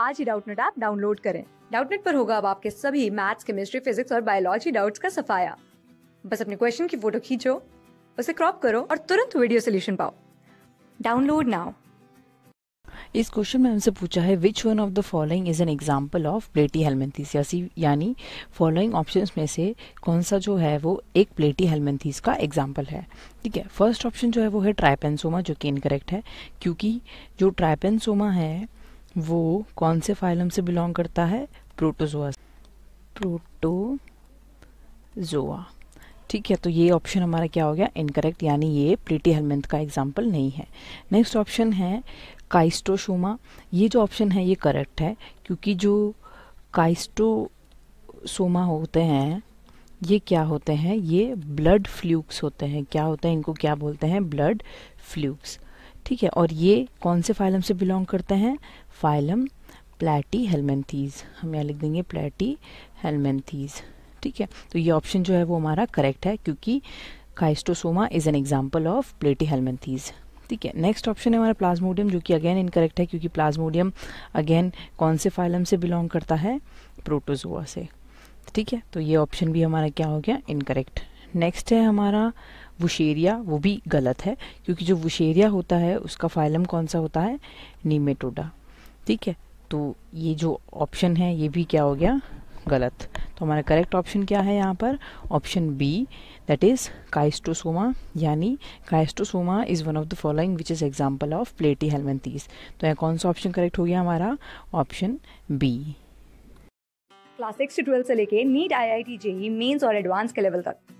आज ही Doubtnut app download करें डाउटनेट पर होगा अब आपके सभी मैथ्स केमिस्ट्री फिजिक्स और बायोलॉजी डाउट्स का सफाया बस अपने क्वेश्चन की फोटो खींचो उसे क्रॉप करो और तुरंत वीडियो सोल्यूशन पाओ डाउनलोड नाउ इस क्वेश्चन में हमसे पूछा है which one of the following is an example of platyhelminthes यानी फॉलोइंग ऑप्शन में से कौन सा जो है वो एक प्लेटी हेलमेंथीस का एग्जाम्पल है ठीक है फर्स्ट ऑप्शन जो है वो है ट्राइपेंसोमा जो कि इनकरेक्ट है क्योंकि जो ट्राइपेंसोमा है वो कौन से फाइलम से बिलोंग करता है प्रोटोजोआ प्रोटोजोआ ठीक है तो ये ऑप्शन हमारा क्या हो गया इनकरेक्ट यानी ये प्रीटी हेलमेंथ का एग्जाम्पल नहीं है नेक्स्ट ऑप्शन है काइस्टोशोमा ये जो ऑप्शन है ये करेक्ट है क्योंकि जो काइस्टोसोमा होते हैं ये क्या होते हैं ये ब्लड फ्लूक्स होते हैं क्या होते हैं इनको क्या बोलते हैं ब्लड फ्लूक्स ठीक है और ये कौन से फाइलम से बिलोंग करते हैं फाइलम प्लेटी हेलमेंथीज हम यहाँ लिख देंगे प्लेटी हेलमेंथीज ठीक है तो ये ऑप्शन जो है वो हमारा करेक्ट है क्योंकि schistosoma is an example of platyhelminthes ठीक है नेक्स्ट ऑप्शन है हमारा प्लाज्मोडियम जो कि अगेन इनकरेक्ट है क्योंकि प्लाज्मोडियम अगेन कौन से फाइलम से बिलोंग करता है प्रोटोजोआ से ठीक है तो ये ऑप्शन भी हमारा क्या हो गया इनकरेक्ट नेक्स्ट है हमारा वुशेरिया वो भी गलत है क्योंकि जो वुशेरिया होता है उसका फाइलम कौन सा होता है नीमेटोडा ठीक है तो ये जो ऑप्शन है ये भी क्या हो गया गलत तो हमारा करेक्ट ऑप्शन क्या है यहाँ पर option B that is schistosoma यानी schistosoma is one of the following which is example of platyhelminthes तो यहाँ कौन सा ऑप्शन करेक्ट हो गया हमारा ऑप्शन बी क्लास सिक्स से ट्वेल्थ से लेके NEET I I T JEE mains और एडवांस के लेवल तक